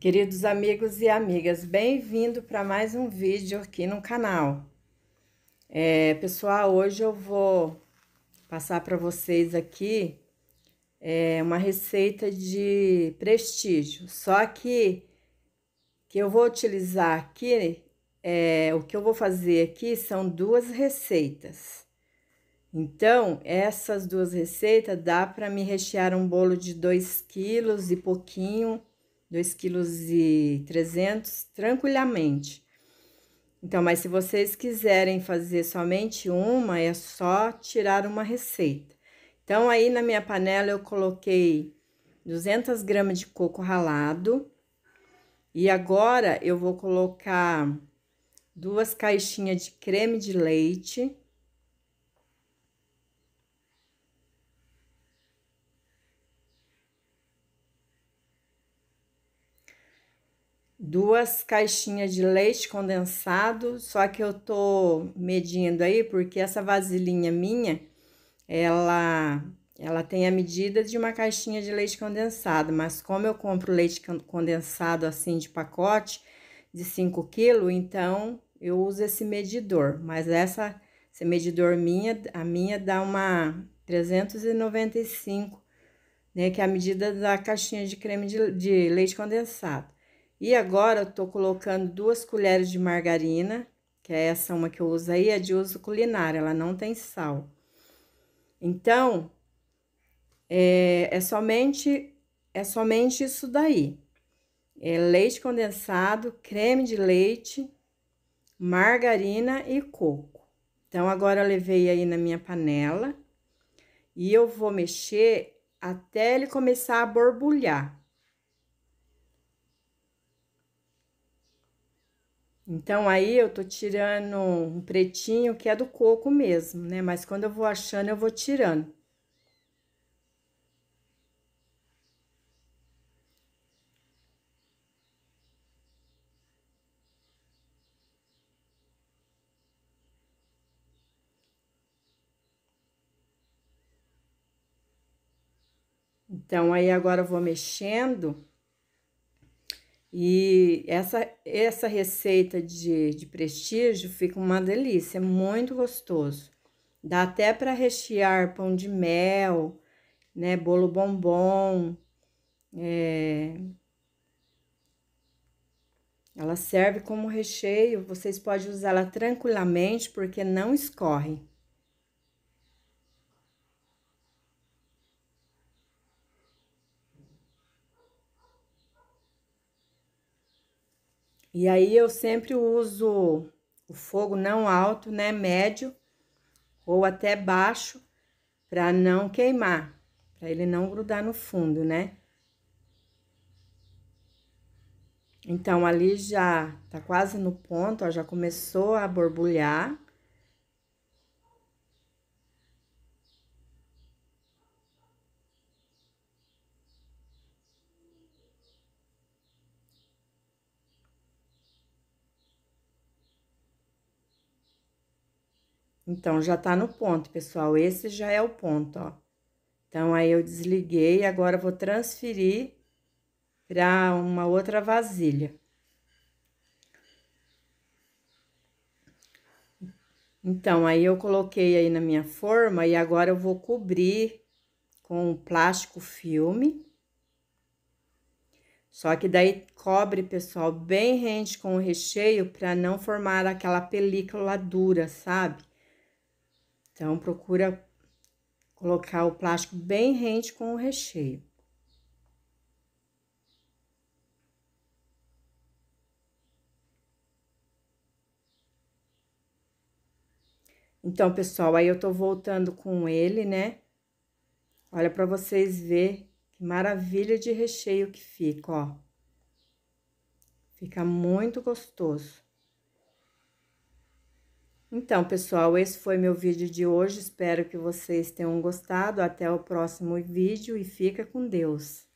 Queridos amigos e amigas, bem-vindo para mais um vídeo aqui no canal. É, pessoal, hoje eu vou passar para vocês aqui é, uma receita de prestígio, só que que eu vou utilizar aqui, é, o que eu vou fazer aqui são duas receitas. Então, essas duas receitas dá para me rechear um bolo de 2 quilos e pouquinho 2,3 kg tranquilamente. Então, mas se vocês quiserem fazer somente uma, é só tirar uma receita. Então, aí na minha panela eu coloquei 200 gramas de coco ralado. E agora eu vou colocar duas caixinhas de creme de leite. duas caixinhas de leite condensado, só que eu tô medindo aí porque essa vasilhinha minha, ela ela tem a medida de uma caixinha de leite condensado, mas como eu compro leite condensado assim de pacote de 5 quilos, então eu uso esse medidor, mas essa esse medidor minha, a minha dá uma 395, né, que é a medida da caixinha de creme de, de leite condensado. E agora eu tô colocando duas colheres de margarina, que é essa uma que eu uso aí, é de uso culinário, ela não tem sal. Então, é, é somente é somente isso daí. É leite condensado, creme de leite, margarina e coco. Então, agora eu levei aí na minha panela e eu vou mexer até ele começar a borbulhar. Então aí eu tô tirando um pretinho que é do coco mesmo, né? Mas quando eu vou achando, eu vou tirando. Então, aí agora eu vou mexendo e essa, essa receita de, de prestígio fica uma delícia, é muito gostoso. Dá até para rechear pão de mel, né? Bolo bombom. É... Ela serve como recheio, vocês podem usá-la tranquilamente porque não escorre. E aí eu sempre uso o fogo não alto, né, médio ou até baixo, para não queimar, para ele não grudar no fundo, né? Então ali já tá quase no ponto, ó, já começou a borbulhar. Então, já tá no ponto, pessoal. Esse já é o ponto, ó. Então, aí eu desliguei, agora vou transferir para uma outra vasilha. Então, aí eu coloquei aí na minha forma e agora eu vou cobrir com plástico filme. Só que daí cobre, pessoal, bem rente com o recheio para não formar aquela película dura, sabe? Então, procura colocar o plástico bem rente com o recheio. Então, pessoal, aí eu tô voltando com ele, né? Olha para vocês ver que maravilha de recheio que fica, ó. Fica muito gostoso. Então, pessoal, esse foi meu vídeo de hoje. Espero que vocês tenham gostado. Até o próximo vídeo e fica com Deus.